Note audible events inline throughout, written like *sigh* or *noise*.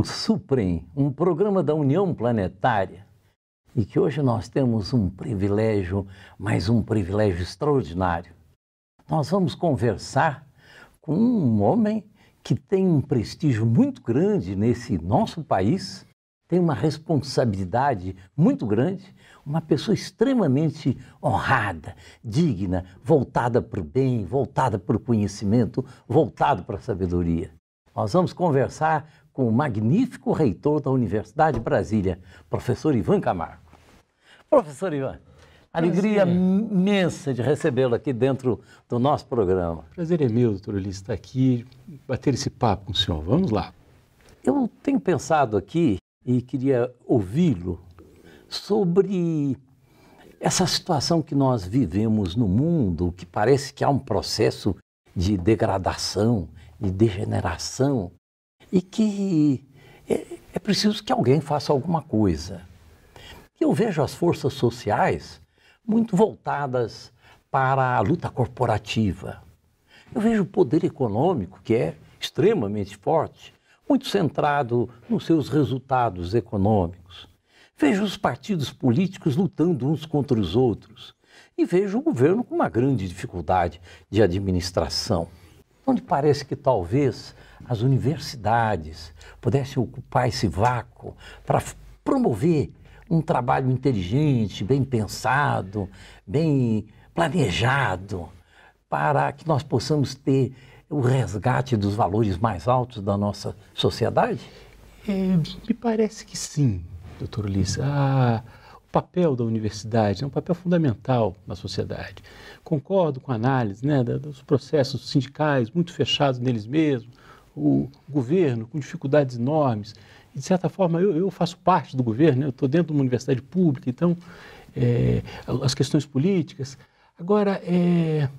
Grupo Suprem, um programa da União Planetária, e que hoje nós temos um privilégio, mas um privilégio extraordinário. Nós vamos conversar com um homem que tem um prestígio muito grande nesse nosso país, tem uma responsabilidade muito grande, uma pessoa extremamente honrada, digna, voltada para o bem, voltada para o conhecimento, voltada para a sabedoria. Nós vamos conversar com o magnífico reitor da Universidade de Brasília, professor Ivan Camargo. Professor Ivan, alegria imensa de recebê-lo aqui dentro do nosso programa. Prazer é meu, doutor Ulisses, estar aqui, bater esse papo com o senhor. Vamos lá. Eu tenho pensado aqui e queria ouvi-lo sobre essa situação que nós vivemos no mundo, que parece que há um processo de degradação, de degeneração e que é, é preciso que alguém faça alguma coisa. eu vejo as forças sociais muito voltadas para a luta corporativa. Eu vejo o poder econômico, que é extremamente forte, muito centrado nos seus resultados econômicos. Vejo os partidos políticos lutando uns contra os outros. E vejo o governo com uma grande dificuldade de administração, onde parece que talvez as universidades pudessem ocupar esse vácuo para promover um trabalho inteligente, bem pensado, bem planejado, para que nós possamos ter o resgate dos valores mais altos da nossa sociedade? É, me parece que sim, doutor Ulisses. Ah, o papel da universidade é um papel fundamental na sociedade. Concordo com a análise né, dos processos sindicais, muito fechados neles mesmos, o governo com dificuldades enormes. E, de certa forma, eu, eu faço parte do governo, né? eu estou dentro de uma universidade pública, então é, as questões políticas. Agora, é, é,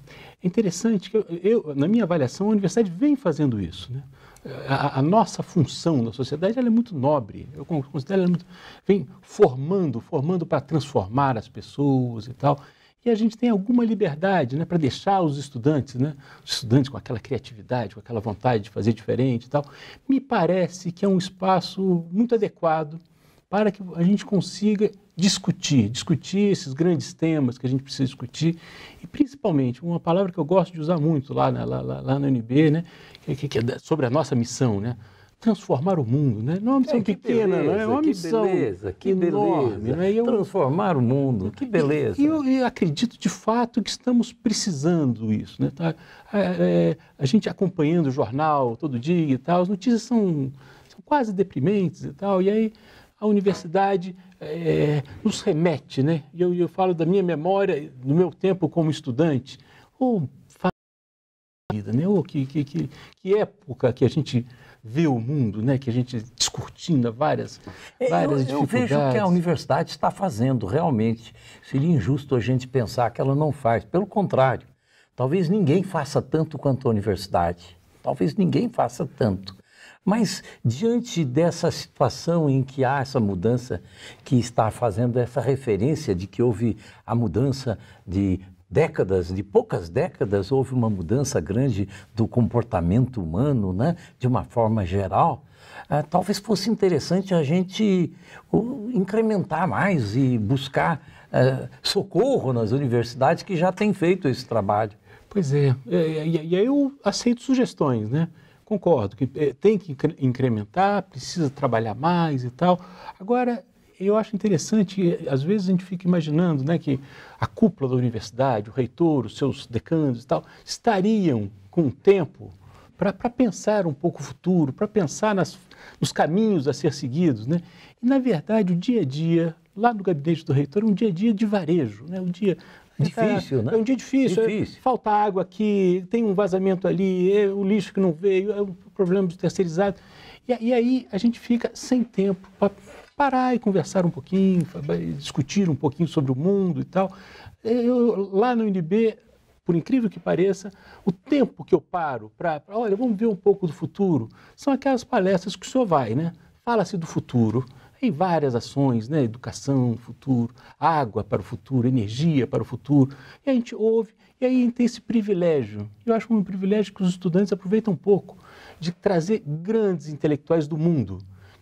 interessante que, eu, eu, na minha avaliação, a universidade vem fazendo isso. Né? A, a, nossa função na sociedade ela é muito nobre. Eu considero ela muito, vem formando, formando para transformar as pessoas e tal e a gente tem alguma liberdade né, para deixar os estudantes, né, os estudantes com aquela criatividade, com aquela vontade de fazer diferente e tal. Me parece que é um espaço muito adequado para que a gente consiga discutir, discutir esses grandes temas que a gente precisa discutir e principalmente uma palavra que eu gosto de usar muito lá na, lá, lá na UNB, né, que, que é sobre a nossa missão, né, transformar o mundo, né? Não é uma missão é, pequena, é beleza, né? é uma missão que beleza, que enorme, beleza. Né? Eu, transformar o mundo, que beleza. E eu, eu, acredito de fato que estamos precisando isso, né? Tá? É, é, a gente acompanhando o jornal todo dia e tal, as notícias são, são quase deprimentes e tal, e aí a universidade é, nos remete, né? E eu, eu falo da minha memória, do meu tempo como estudante, ou vida, né? Ou que, que, que, que época que a gente vê o mundo, né? que a gente discutindo várias, é, várias eu, eu dificuldades. Eu vejo que a universidade está fazendo, realmente. Seria injusto a gente pensar que ela não faz. Pelo contrário, talvez ninguém faça tanto quanto a universidade. Talvez ninguém faça tanto. Mas, diante dessa situação em que há essa mudança, que está fazendo essa referência de que houve a mudança de décadas, de poucas décadas, houve uma mudança grande do comportamento humano, né? de uma forma geral. Ah, talvez fosse interessante a gente uh, incrementar mais e buscar uh, socorro nas universidades que já têm feito esse trabalho. Pois é, é e aí eu aceito sugestões, né? Concordo que eh, tem que incrementar, precisa trabalhar mais e tal. Agora, eu acho interessante, às vezes a gente fica imaginando né, que a cúpula da universidade, o reitor, os seus decanos e tal, estariam com o tempo para pensar um pouco o futuro, para pensar nas, nos caminhos a ser seguidos. Né? E, na verdade, o dia a dia, lá no gabinete do reitor, é um dia a dia de varejo, né? um dia é, Difícil, né? É um dia difícil. É difícil. É, falta água aqui, tem um vazamento ali, é o lixo que não veio, é o problema do terceirizado. E, e aí a gente fica sem tempo para parar e conversar um pouquinho, discutir um pouquinho sobre o mundo e tal. Eu, lá no INB, por incrível que pareça, o tempo que eu paro para, olha, vamos ver um pouco do futuro, são aquelas palestras que o senhor vai, né? Fala-se do futuro, em várias ações, né? Educação, futuro, água para o futuro, energia para o futuro. E a gente ouve, e aí tem esse privilégio. Eu acho um privilégio que os estudantes aproveitam um pouco de trazer grandes intelectuais do mundo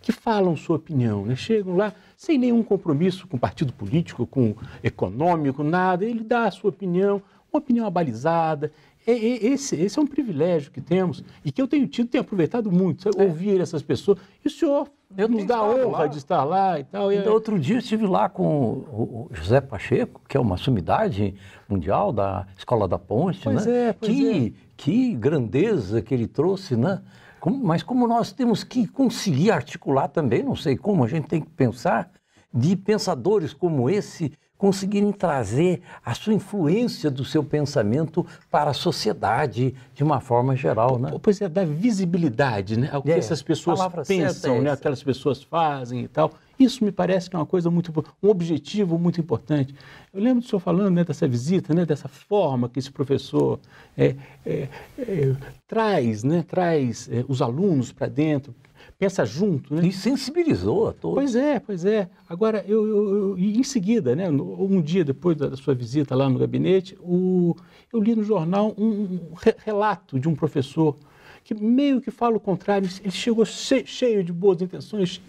que falam sua opinião, né? chegam lá sem nenhum compromisso com partido político, com econômico, nada. Ele dá a sua opinião, uma opinião abalizada. É, é, esse, esse, é um privilégio que temos e que eu tenho tido, tenho aproveitado muito, é. ouvir essas pessoas. E o senhor né, eu nos dá honra lá. de estar lá e tal. Então, é outro dia eu estive lá com o José Pacheco, que é uma sumidade mundial da Escola da Ponte, pois né? É, pois que, é. que grandeza que ele trouxe, né? Como, mas como nós temos que conseguir articular também, não sei como, a gente tem que pensar de pensadores como esse conseguirem trazer a sua influência do seu pensamento para a sociedade de uma forma geral, né? Pois é, da visibilidade, né? O que é, essas pessoas pensam, é né? Aquelas pessoas fazem e tal. Isso me parece que é uma coisa muito um objetivo muito importante. Eu lembro do senhor falando né, dessa visita, né, dessa forma que esse professor é, é, é, traz, né, traz é, os alunos para dentro, pensa junto. Né? E sensibilizou a todos. Pois é, pois é. Agora, eu, eu, eu em seguida, né, um dia depois da, sua visita lá no gabinete, o, eu li no jornal um, re relato de um professor que meio que fala o contrário. Ele chegou cheio de boas intenções,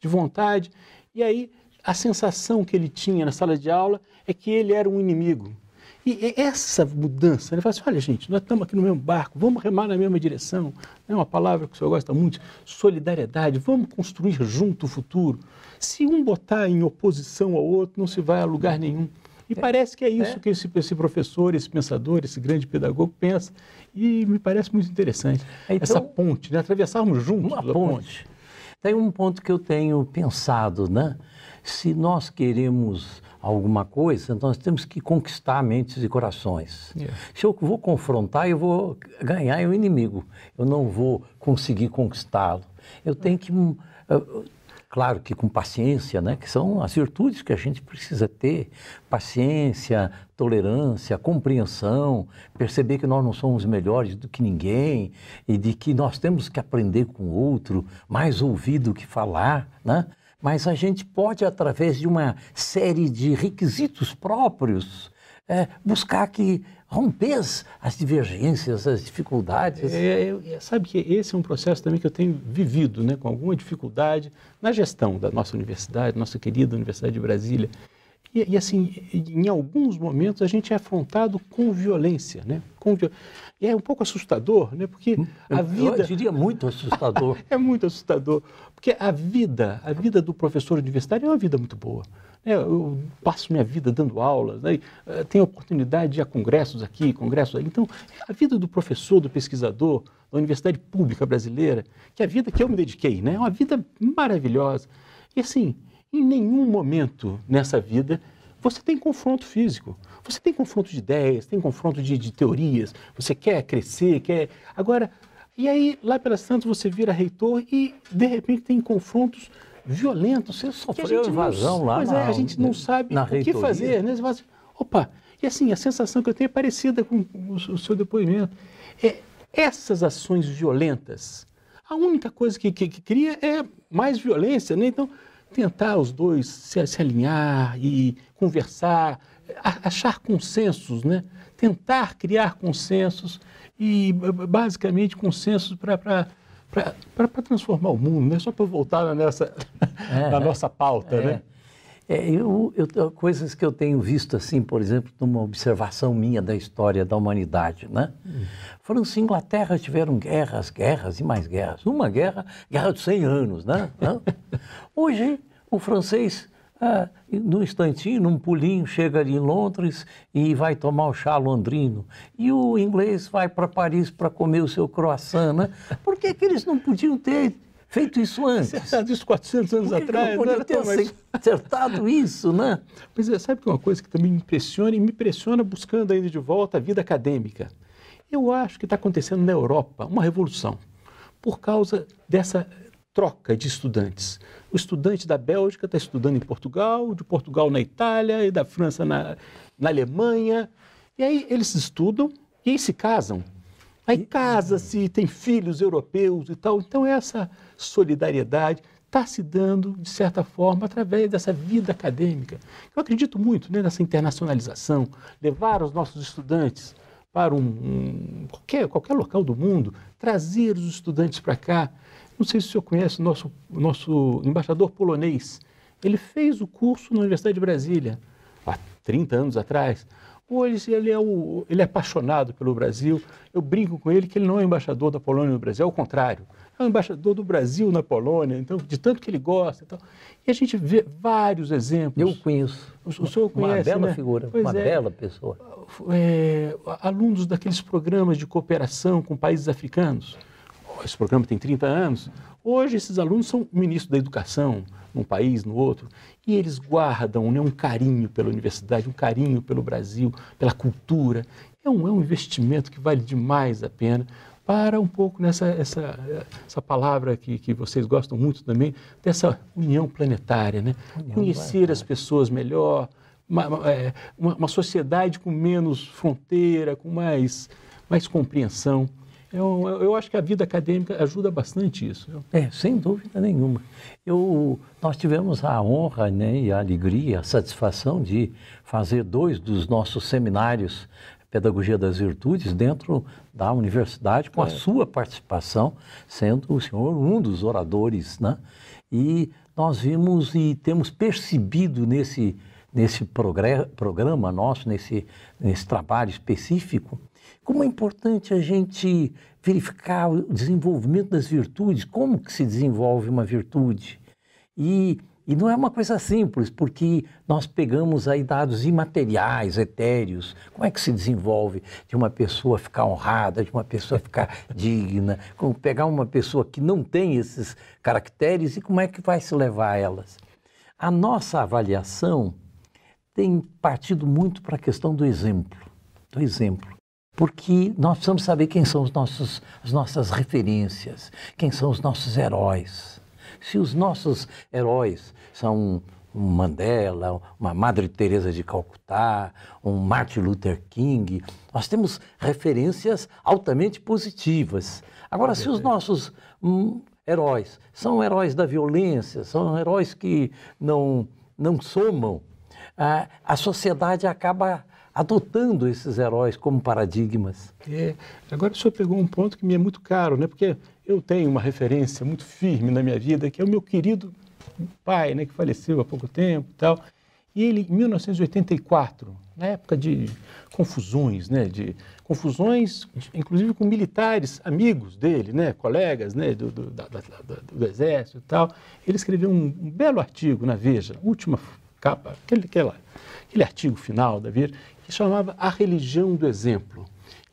de vontade, e aí a sensação que ele tinha na sala de aula é que ele era um inimigo. E essa mudança, ele fala assim: olha, gente, nós estamos aqui no mesmo barco, vamos remar na mesma direção. É uma palavra que o senhor gosta muito: solidariedade, vamos construir junto o futuro. Se um botar em oposição ao outro, não se vai a lugar nenhum. E é, parece que é isso é. que esse, esse, professor, esse pensador, esse grande pedagogo pensa. E me parece muito interessante. É, então, essa ponte, né? atravessarmos juntos uma ponte. ponte. Tem um ponto que eu tenho pensado, né? Se nós queremos alguma coisa, nós temos que conquistar mentes e corações. Yeah. É. Se eu vou confrontar, eu vou ganhar o é inimigo. Eu não vou conseguir conquistá-lo. Eu tenho que, hum, claro que com paciência, né, que são as virtudes que a gente precisa ter: paciência, tolerância, compreensão, perceber que nós não somos melhores do que ninguém e de que nós temos que aprender com o outro, mais ouvir do que falar, né? mas a gente pode, através de uma série de requisitos próprios, é, buscar que romper as divergências, as dificuldades. É, é, é, sabe que esse é um processo também que eu tenho vivido, né, com alguma dificuldade na gestão da nossa universidade, nossa querida Universidade de Brasília. E, e, assim, em alguns momentos a gente é afrontado com violência, né? Com viol... E é um pouco assustador, né? Porque hum, a vida... Eu diria muito assustador. *laughs* é muito assustador, porque a vida, a vida do professor universitário é uma vida muito boa. Né? Eu passo minha vida dando aulas, né? Eh, tenho oportunidade de ir a congressos aqui, congressos ali. Então, a vida do professor, do pesquisador, da universidade pública brasileira, que é a vida que eu me dediquei, né? É uma vida maravilhosa. E assim, em nenhum momento nessa vida você tem confronto físico. Você tem confronto de ideias, tem confronto de, de teorias, você quer crescer, quer. Agora, e aí, lá pelas tantas, você vira reitor e, de repente, tem confrontos violentos. Você sofreu invasão não... lá. Pois na, é, a gente não sabe o reitoria. que fazer. Né? Você fala assim, opa, e assim, a sensação que eu tenho é parecida com o, seu depoimento. É, essas ações violentas, a única coisa que, que, que cria é mais violência, né? Então, tentar os dois se, se alinhar e conversar, achar consensos, né? tentar criar consensos e basicamente consensos para para transformar o mundo, né? só para voltar nessa, *laughs* é, na nossa pauta. É. Né? É, eu, eu, coisas que eu tenho visto, assim, por exemplo, numa observação minha da história da humanidade, né? Hum. França e Inglaterra tiveram guerras, guerras e mais guerras. Uma guerra, guerra de 100 anos, né? *laughs* Hoje, o francês, ah, num instantinho, num pulinho, chega ali em Londres e vai tomar o chá londrino. E o inglês vai para Paris para comer o seu croissant, né? Por que, que eles não podiam ter feito isso antes. Acertado isso 400 anos Por que atrás. Que não podia né? ter acertado isso, né? mas é, sabe que uma coisa que também me impressiona e me impressiona buscando ainda de volta a vida acadêmica? Eu acho que está acontecendo na Europa uma revolução por causa dessa troca de estudantes. O estudante da Bélgica está estudando em Portugal, de Portugal na Itália e da França na, na Alemanha. E aí eles estudam e aí se casam. Aí casa-se, tem filhos europeus e tal. Então, essa solidariedade, está se dando, de certa forma, através dessa vida acadêmica. Eu acredito muito né, nessa internacionalização, levar os nossos estudantes para um, um qualquer, qualquer local do mundo, trazer os estudantes para cá. Não sei se o senhor conhece o nosso, nosso embaixador polonês. Ele fez o curso na Universidade de Brasília. 30 anos atrás. Hoje ele é, o, ele é apaixonado pelo Brasil. Eu brinco com ele que ele não é embaixador da Polônia no Brasil, é o contrário. É o embaixador do Brasil na Polônia, então, de tanto que ele gosta. Então. E a gente vê vários exemplos. Eu conheço. O, o senhor conhece, Uma bela né? figura, pois uma é, bela pessoa. É, alunos daqueles programas de cooperação com países africanos esse programa tem 30 anos. Hoje, esses alunos são ministros da educação, num país, no outro, e eles guardam né, um carinho pela universidade, um carinho pelo Brasil, pela cultura. É um, é um investimento que vale demais a pena para um pouco nessa essa, essa palavra que, que vocês gostam muito também, dessa união planetária, né? União Conhecer planetária. as pessoas melhor, uma, é, uma, uma sociedade com menos fronteira, com mais, mais compreensão. Eu, eu acho que a vida acadêmica ajuda bastante isso. É, sem dúvida nenhuma. Eu, nós tivemos a honra né, e a alegria, a satisfação de fazer dois dos nossos seminários Pedagogia das Virtudes dentro da universidade, com é. a sua participação, sendo o senhor um dos oradores. Né? E nós vimos e temos percebido nesse, nesse programa nosso, nesse, nesse trabalho específico, como é importante a gente verificar o desenvolvimento das virtudes, como que se desenvolve uma virtude. E, e não é uma coisa simples, porque nós pegamos aí dados imateriais, etéreos. Como é que se desenvolve de uma pessoa ficar honrada, de uma pessoa ficar *laughs* digna? Como pegar uma pessoa que não tem esses caracteres e como é que vai se levar a elas? A nossa avaliação tem partido muito para a questão do exemplo. Do exemplo. Porque nós precisamos saber quem são os nossos, as nossas referências, quem são os nossos heróis. Se os nossos heróis são um Mandela, uma Madre Teresa de Calcutá, um Martin Luther King, nós temos referências altamente positivas. Agora, se os nossos hum, heróis são heróis da violência, são heróis que não, não somam, a, ah, a sociedade acaba adotando esses heróis como paradigmas. É, agora o senhor pegou um ponto que me é muito caro, né? Porque eu tenho uma referência muito firme na minha vida, que é o meu querido pai, né, que faleceu há pouco tempo, e tal. E ele, em 1984, na época de confusões, né, de confusões, inclusive com militares amigos dele, né, colegas, né, do, do, da, da, do, do exército e tal, ele escreveu um, um belo artigo na Veja, última capa, aquele, aquela, aquele artigo final da Veja, que chamava A Religião do Exemplo.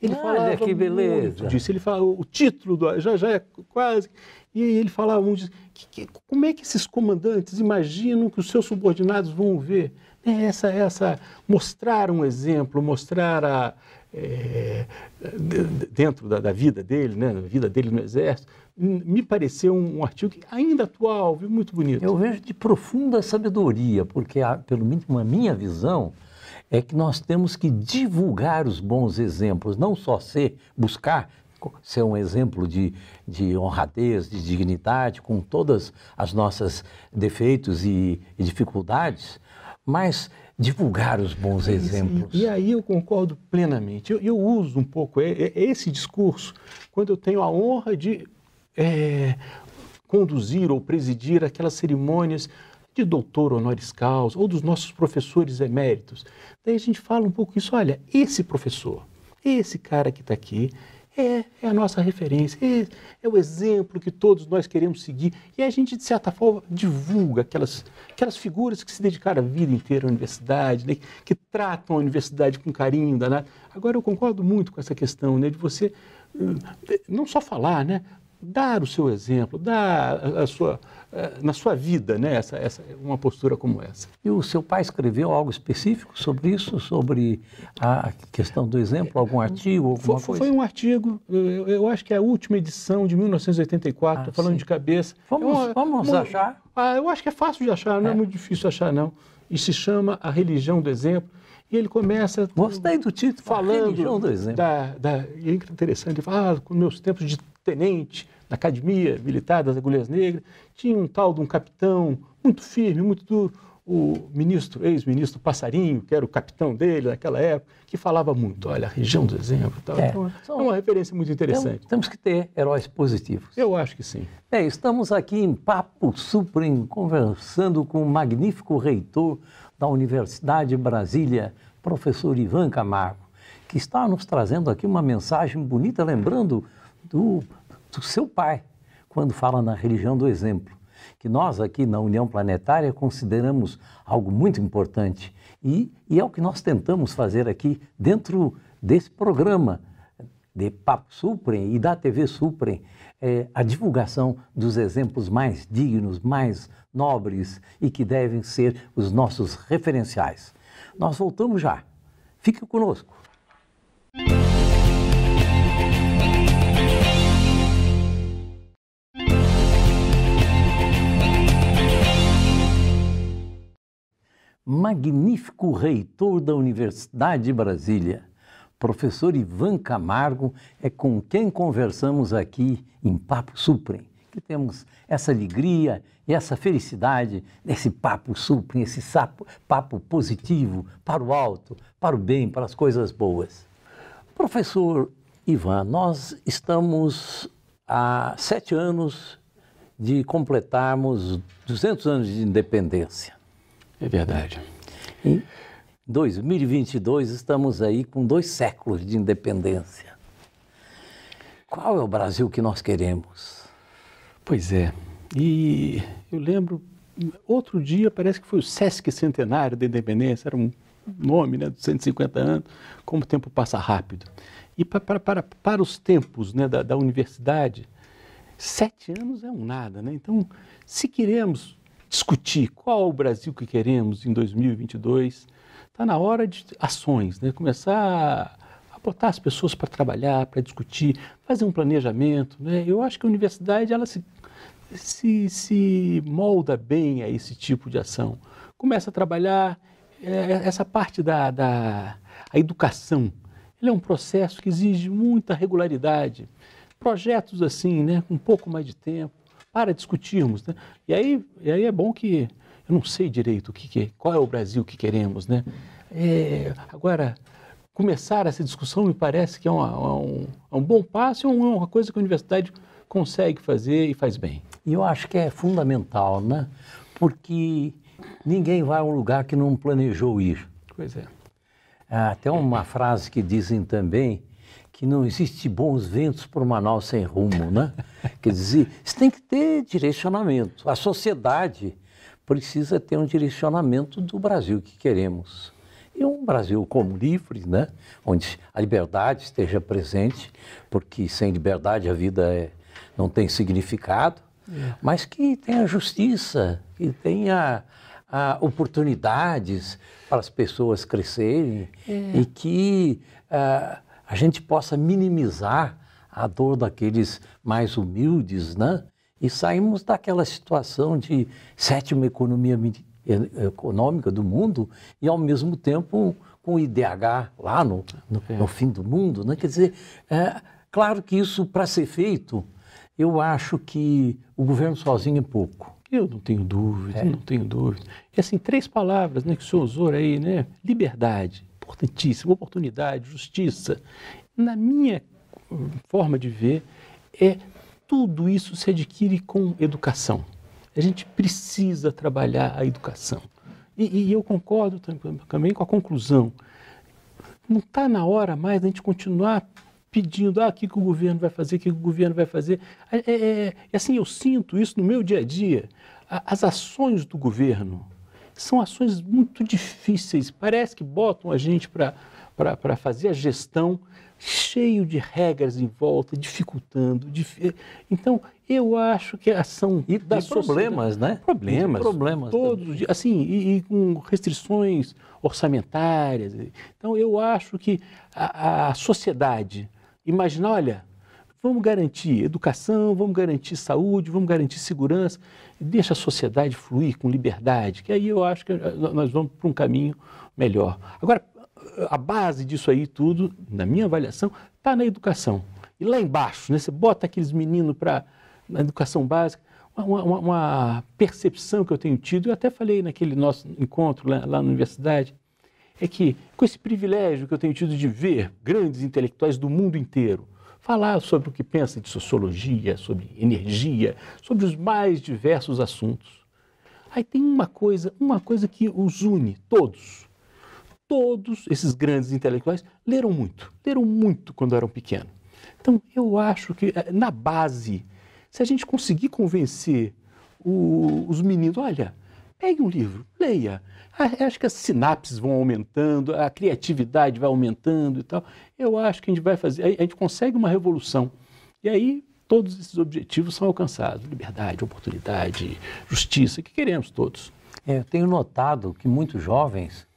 Ele Olha, ah, falava que beleza. disso. Ele fala, o título do, já, já é quase. E ele falava um Que, que, como é que esses comandantes imaginam que os seus subordinados vão ver? É, essa, essa, mostrar um exemplo, mostrar a, é, dentro da, da, vida dele, né, vida dele no Exército, hum, me pareceu um, um, artigo ainda atual, viu, muito bonito. Eu vejo de profunda sabedoria, porque, pelo menos uma minha visão, é que nós temos que divulgar os bons exemplos, não só ser, buscar ser um exemplo de, de honradez, de dignidade, com todas as nossas defeitos e, e dificuldades, mas divulgar os bons é exemplos. E, e, aí eu concordo plenamente. Eu, eu uso um pouco é, é, esse discurso quando eu tenho a honra de é, conduzir ou presidir aquelas cerimônias de doutor honoris causa ou dos nossos professores eméritos. Daí a gente fala um pouco isso, olha, esse professor, esse cara que está aqui, é, é, a nossa referência, é, é, o exemplo que todos nós queremos seguir. E a gente, de certa forma, divulga aquelas, aquelas figuras que se dedicaram a vida inteira à universidade, né, que tratam a universidade com carinho danado. Agora, eu concordo muito com essa questão né, de você hum, não só falar, né, dar o seu exemplo, dar a sua, eh, na sua vida, né, essa, essa, uma postura como essa. E o seu pai escreveu algo específico sobre isso, sobre a questão do exemplo, algum artigo, alguma foi, coisa? Foi um artigo, eu, eu acho que é a última edição de 1984, ah, falando sim. de cabeça. Vamos, eu, vamos eu, achar? Ah, eu acho que é fácil de achar, não é, é muito difícil achar, não. E se chama A Religião do Exemplo. E ele começa. Gostei do título, falando. A religião do exemplo. Da, da, e é interessante, ele fala, ah, com meus tempos de tenente da academia militar das Agulhas Negras, tinha um tal de um capitão muito firme, muito duro, o ministro, ex-ministro Passarinho, que era o capitão dele naquela época, que falava muito, olha, a região do exemplo. Tal. É, então, são, é uma referência muito interessante. Então, temos que ter heróis positivos. Eu acho que sim. É, estamos aqui em Papo Supremo conversando com o magnífico reitor da Universidade Brasília, professor Ivan Camargo, que está nos trazendo aqui uma mensagem bonita, lembrando do, do seu pai, quando fala na religião do exemplo, que nós aqui na União Planetária consideramos algo muito importante. E, e é o que nós tentamos fazer aqui dentro desse programa de Papo Suprem e da TV Suprem, é, a divulgação dos exemplos mais dignos, mais nobres e que devem ser os nossos referenciais. Nós voltamos já. Fique conosco. magnífico reitor da Universidade de Brasília, professor Ivan Camargo, é com quem conversamos aqui em Papo Suprem. Que temos essa alegria e essa felicidade nesse papo suprem, esse sapo, papo positivo para o alto, para o bem, para as coisas boas. Professor Ivan, nós estamos há sete anos de completarmos 200 anos de independência. É verdade. E 2022 estamos aí com dois séculos de independência. Qual é o Brasil que nós queremos? Pois é. E eu lembro, outro dia, parece que foi o Sesc Centenário da Independência, era um nome né, dos 150 anos, como o tempo passa rápido. E para, para, para os tempos né, da, da universidade, sete anos é um nada. Né? Então, se queremos discutir qual o Brasil que queremos em 2022, está na hora de ações, né? começar a botar as pessoas para trabalhar, para discutir, fazer um planejamento. Né? Eu acho que a universidade ela se, se, se molda bem a esse tipo de ação. Começa a trabalhar é, essa parte da, da a educação. Ele é um processo que exige muita regularidade. Projetos assim, né, com um pouco mais de tempo, para discutirmos. Né? E, aí, e aí é bom que eu não sei direito o que, que é, qual é o Brasil que queremos. Né? É, agora, começar essa discussão me parece que é, uma, é um, é um, bom passo e é uma coisa que a universidade consegue fazer e faz bem. E eu acho que é fundamental, né? Porque ninguém vai a um lugar que não planejou ir. Pois é. Há até uma frase que dizem também que não existe bons ventos por Manaus sem rumo, né? *laughs* Quer dizer, isso tem que ter direcionamento. A sociedade precisa ter um direcionamento do Brasil que queremos. E um Brasil como livre, né? onde a liberdade esteja presente, porque sem liberdade a vida é, não tem significado, é. mas que tenha justiça, que tenha a, ah, oportunidades para as pessoas crescerem é. e que ah, a gente possa minimizar a dor daqueles mais humildes, né? E saímos daquela situação de sétima economia econômica do mundo e, ao mesmo tempo, com o IDH lá no, no, é. no fim do mundo, né? Quer dizer, é, claro que isso, para ser feito, eu acho que o governo sozinho é pouco. Eu não tenho dúvida, é. não tenho dúvida. E assim, três palavras né, que o senhor usou aí, né? Liberdade importantíssimo, oportunidade, justiça. Na minha hum, forma de ver, é tudo isso se adquire com educação. A gente precisa trabalhar a educação. E, e eu concordo também com a conclusão. Não está na hora mais da gente continuar pedindo ah, o que, que o governo vai fazer, o que, que o governo vai fazer. É, é, é, é assim, eu sinto isso no meu dia a dia. As ações do governo, são ações muito difíceis. Parece que botam a gente para fazer a gestão cheio de regras em volta, dificultando. Dif... Então, eu acho que a ação e da problemas, né? Problemas, problemas todos, também. assim, e, e, com restrições orçamentárias. Então, eu acho que a, a sociedade Imagina, olha, Vamos garantir educação, vamos garantir saúde, vamos garantir segurança. Deixa a sociedade fluir com liberdade, que aí eu acho que nós vamos para um caminho melhor. Agora, a base disso aí tudo, na minha avaliação, está na educação. E lá embaixo, né, você bota aqueles meninos para na educação básica, uma, uma, uma, percepção que eu tenho tido, eu até falei naquele nosso encontro lá, lá na universidade, é que com esse privilégio que eu tenho tido de ver grandes intelectuais do mundo inteiro, falar sobre o que pensa de sociologia, sobre energia, sobre os mais diversos assuntos. Aí tem uma coisa, uma coisa que os une todos. Todos esses grandes intelectuais leram muito, leram muito quando eram pequenos. Então, eu acho que eh, na base, se a gente conseguir convencer o, os meninos, olha, Pegue um livro, leia. Acho que as sinapses vão aumentando, a criatividade vai aumentando e tal. Eu acho que a gente vai fazer, a gente consegue uma revolução. E aí todos esses objetivos são alcançados: liberdade, oportunidade, justiça, que queremos todos. É, eu tenho notado que muitos jovens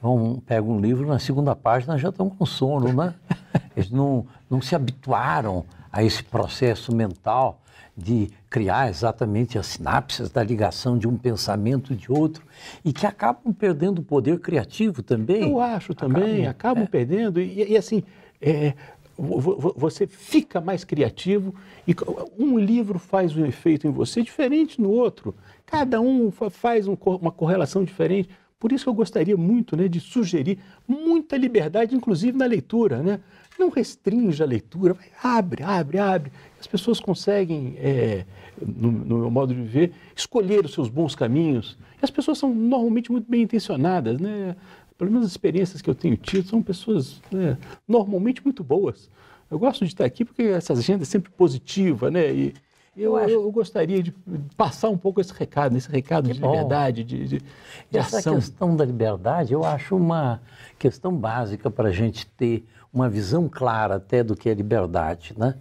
vão pegam um livro na segunda página já estão com sono, né? *laughs* Eles não, não se habituaram a esse processo mental de criar exatamente as sinapses da ligação de um pensamento de outro e que acabam perdendo o poder criativo também. Eu acho também, acabam, né? acabam é. perdendo. E, e assim, é, você fica mais criativo e um livro faz um efeito em você diferente no outro. Cada um faz uma correlação diferente. Por isso eu gostaria muito né, de sugerir muita liberdade, inclusive na leitura. Né? Não restringe a leitura, abre, abre, abre. As pessoas conseguem, é, no, no, meu modo de viver, escolher os seus bons caminhos. E as pessoas são normalmente muito bem intencionadas, né? Pelo menos as experiências que eu tenho tido são pessoas né, normalmente muito boas. Eu gosto de estar aqui porque essa agenda é sempre positiva, né? E, eu, eu, eu, gostaria de passar um pouco esse recado, esse recado que de bom. liberdade, de, de, de Essa ação. questão da liberdade, eu acho uma questão básica para a gente ter uma visão clara até do que é liberdade, né?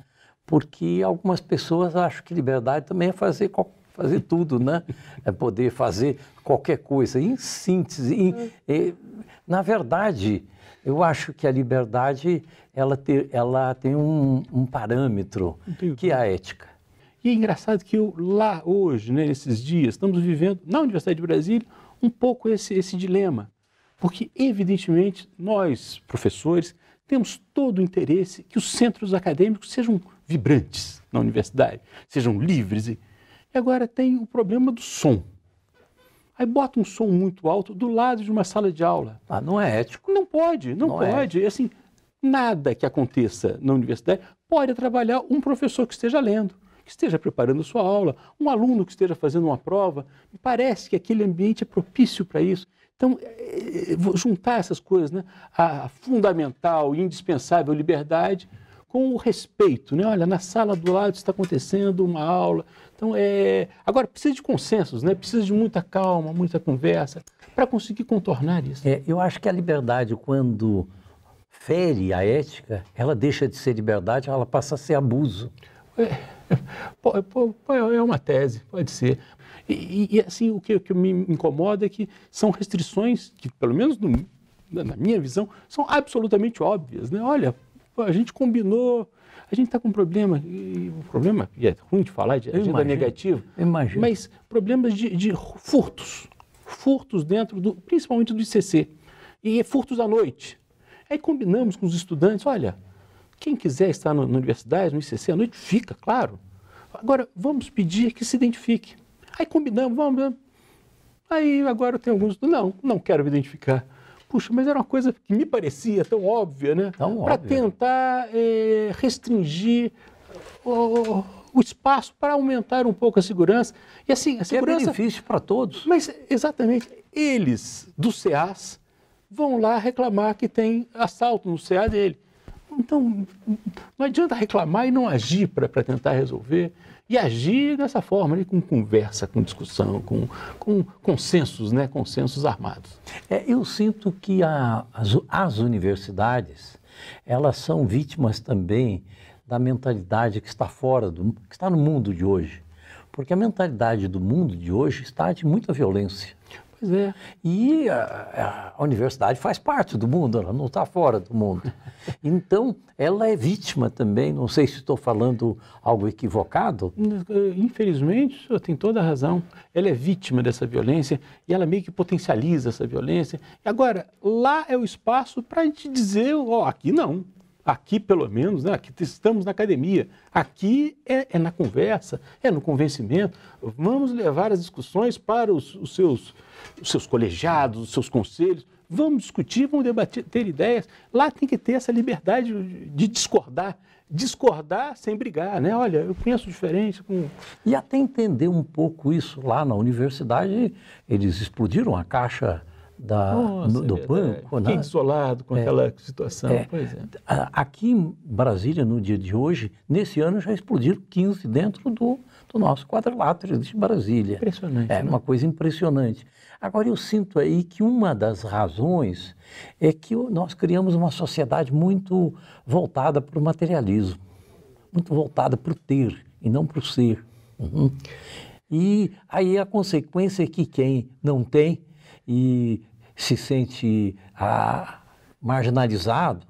porque algumas pessoas acham que liberdade também é fazer, fazer tudo, né? *laughs* É poder fazer qualquer coisa. Em síntese, em, uhum. na verdade, eu acho que a liberdade ela, ter, ela tem um, um parâmetro, Entendi. que é a ética. E é engraçado que eu, lá hoje, né, nesses dias, estamos vivendo, na Universidade de Brasília, um pouco esse, esse dilema. Porque, evidentemente, nós, professores, temos todo o interesse que os centros acadêmicos sejam vibrantes na universidade, sejam livres. E agora tem o problema do som. Aí bota um som muito alto do lado de uma sala de aula. Ah, não é ético. Não pode, não, não é. pode. É. Assim, nada que aconteça na universidade pode trabalhar um professor que esteja lendo, que esteja preparando sua aula, um aluno que esteja fazendo uma prova. Me parece que aquele ambiente é propício para isso. Então, é, é, juntar essas coisas, né? a fundamental, indispensável liberdade com o respeito, né? Olha, na sala do lado está acontecendo uma aula. Então, é... agora precisa de consensos, né? Precisa de muita calma, muita conversa para conseguir contornar isso. É, eu acho que a liberdade, quando fere a ética, ela deixa de ser liberdade, ela passa a ser abuso. É, *laughs* é uma tese, pode ser. E, e assim, o que, o que me incomoda é que são restrições que, pelo menos no, na minha visão, são absolutamente óbvias, né? Olha, a gente combinou, a gente está com um problema, e problema, e é ruim de falar, de agenda imagino, negativa, mas problemas de, de, furtos, furtos dentro do, principalmente do ICC, e furtos à noite. Aí combinamos com os estudantes, olha, quem quiser estar no, na universidade, no ICC à noite, fica, claro. Agora, vamos pedir que se identifique. Aí combinamos, vamos, vamos. Aí agora tem alguns, não, não quero me identificar. Puxa, mas era uma coisa que me parecia tão óbvia, né? Para tentar é, restringir o, o, espaço para aumentar um pouco a segurança. E assim, a é segurança... É benefício para todos. Mas, exatamente, eles do CEAS vão lá reclamar que tem assalto no CEA dele. Então, não adianta reclamar e não agir para tentar resolver e agir dessa forma, né, com conversa, com discussão, com, com consensos, né, consensos armados. É, eu sinto que a, as, as universidades, elas são vítimas também da mentalidade que está fora do que está no mundo de hoje. Porque a mentalidade do mundo de hoje está de muita violência. Pois é. E a, a universidade faz parte do mundo, ela não está fora do mundo. *laughs* Então, ela é vítima também. Não sei se estou falando algo equivocado. Infelizmente, o senhor tem toda a razão. Ela é vítima dessa violência e ela meio que potencializa essa violência. Agora, lá é o espaço para a gente dizer: ó, oh, aqui não. Aqui, pelo menos, né, aqui estamos na academia. Aqui é, é na conversa, é no convencimento. Vamos levar as discussões para os, os, seus, os seus colegiados, os seus conselhos. Vamos discutir, vamos debater, ter ideias. Lá tem que ter essa liberdade de discordar. Discordar sem brigar, né? Olha, eu conheço diferente. Com... E até entender um pouco isso lá na universidade, eles explodiram a caixa da, Nossa, do é banco. Fiquei né? com é, aquela situação. É, pois é. Aqui em Brasília, no dia de hoje, nesse ano já explodiram 15 dentro do, do nosso quadrilátero de Brasília. Impressionante. É né? uma coisa impressionante. Agora, eu sinto aí que uma das razões é que nós criamos uma sociedade muito voltada para o materialismo, muito voltada para o ter e não para o ser. Uhum. E aí a consequência é que quem não tem e se sente ah, marginalizado,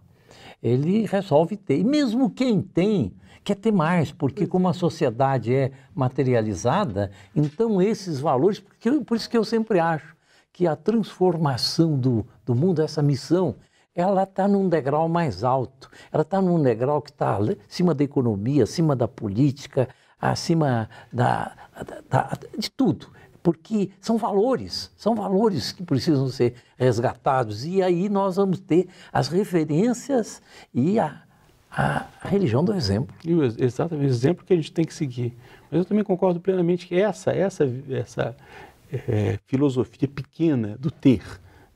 ele resolve ter. E mesmo quem tem, quer ter mais, porque como a sociedade é materializada, então esses valores, porque, por isso que eu sempre acho que a transformação do, do mundo, essa missão, ela está num degrau mais alto, ela está num degrau que está acima da economia, acima da política, acima da, da, da, de tudo porque são valores, são valores que precisam ser resgatados. E aí nós vamos ter as referências e a, a, a religião do exemplo. O, exatamente, o exemplo que a gente tem que seguir. Mas eu também concordo plenamente que essa, essa, essa é, filosofia pequena do ter,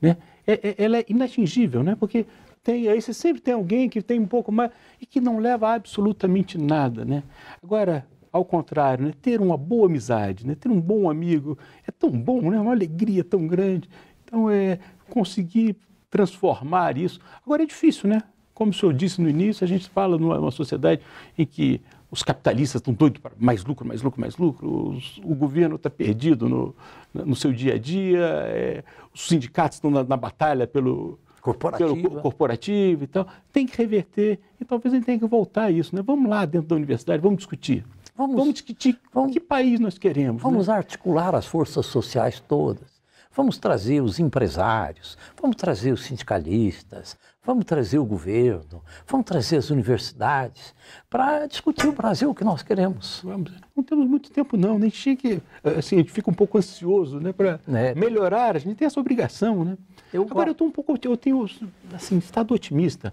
né, é, é, ela é inatingível, né, porque tem aí, você sempre tem alguém que tem um pouco mais e que não leva absolutamente nada, né? Agora, ao contrário, né, ter uma boa amizade, né, ter um bom amigo, é tão bom, né, uma alegria tão grande. Então, é conseguir transformar isso. Agora, é difícil, né? Como o senhor disse no início, a gente fala numa sociedade em que os capitalistas estão doidos para mais lucro, mais lucro, mais lucro, os, o governo está perdido no, no seu dia a dia, é, os sindicatos estão na, na batalha pelo, corporativo, pelo corporativo e tal. Tem que reverter e talvez a gente tenha que voltar a isso. Né? Vamos lá dentro da universidade, vamos discutir. Vamos, vamos discutir vamos, que país nós queremos. Né? Vamos né? articular as forças sociais todas. Vamos trazer os empresários, vamos trazer os sindicalistas, vamos trazer o governo, vamos trazer as universidades para discutir o Brasil que nós queremos. Vamos. Não temos muito tempo não, nem chegue, assim, a gente fica um pouco ansioso, né, para é. Né? melhorar. A gente tem essa obrigação, né? Eu Agora eu estou um pouco, eu tenho assim, estado otimista.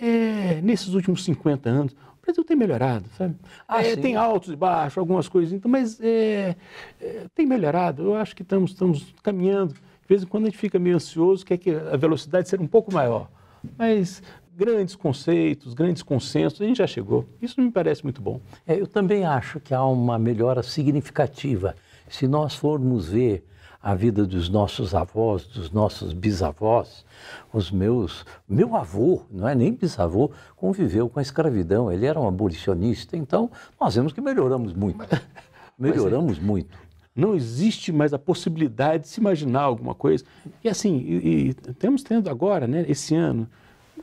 É, nesses últimos 50 anos, o Brasil tem melhorado, sabe? Ah, é, tem altos e baixos, algumas coisas, então, mas é, é, tem melhorado. Eu acho que estamos, estamos caminhando. De vez em quando a gente fica meio ansioso, quer que a velocidade seja um pouco maior. Mas grandes conceitos, grandes consensos, a gente já chegou. Isso me parece muito bom. É, eu também acho que há uma melhora significativa. Se nós formos ver a vida dos nossos avós, dos nossos bisavós. Os meus, meu avô, não é nem bisavô, conviveu com a escravidão. Ele era um abolicionista. Então, nós vemos que melhoramos muito. Mas, *laughs* melhoramos muito. Não existe mais a possibilidade de se imaginar alguma coisa. E assim, e, e temos tendo agora, né, esse ano,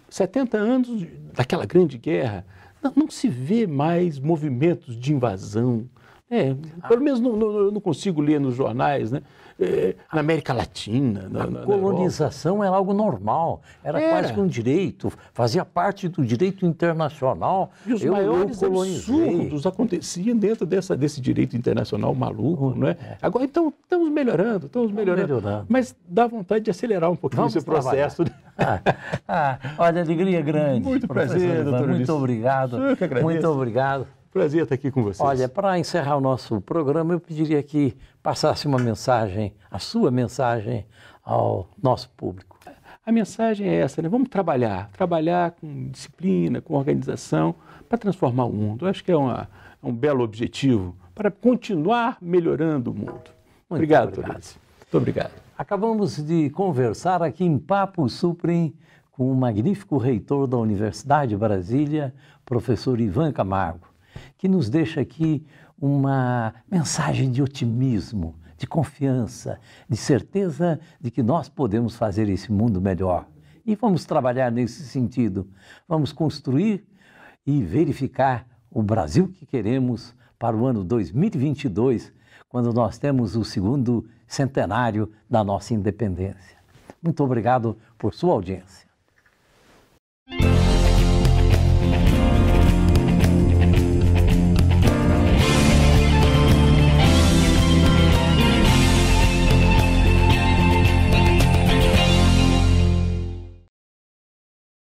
70 anos daquela grande guerra, não, não se vê mais movimentos de invasão. É, ah. pelo menos eu não consigo ler nos jornais, né? É, na América Latina. Na, a na, colonização era algo normal, era, era, quase que um direito, fazia parte do direito internacional. E os eu, maiores eu absurdos aconteciam dentro dessa, desse direito internacional maluco, não é? Agora, então, estamos melhorando, estamos melhorando, melhorando. Mas dá vontade de acelerar um pouquinho Vamos esse processo. Né? Ah, ah, olha, alegria grande. Muito prazer, doutor Muito obrigado. Muito obrigado. Prazer estar aqui com vocês. Olha, para encerrar o nosso programa, eu pediria que passasse uma mensagem, a sua mensagem ao nosso público. A mensagem é essa, né? Vamos trabalhar, trabalhar com disciplina, com organização, para transformar o mundo. Eu acho que é, uma, é, um belo objetivo para continuar melhorando o mundo. Muito obrigado, obrigado. Muito obrigado. Acabamos de conversar aqui em Papo Suprem com o magnífico reitor da Universidade de Brasília, professor Ivan Camargo que nos deixa aqui uma mensagem de otimismo, de confiança, de certeza de que nós podemos fazer esse mundo melhor. E vamos trabalhar nesse sentido. Vamos construir e verificar o Brasil que queremos para o ano 2022, quando nós temos o segundo centenário da nossa independência. Muito obrigado por sua audiência.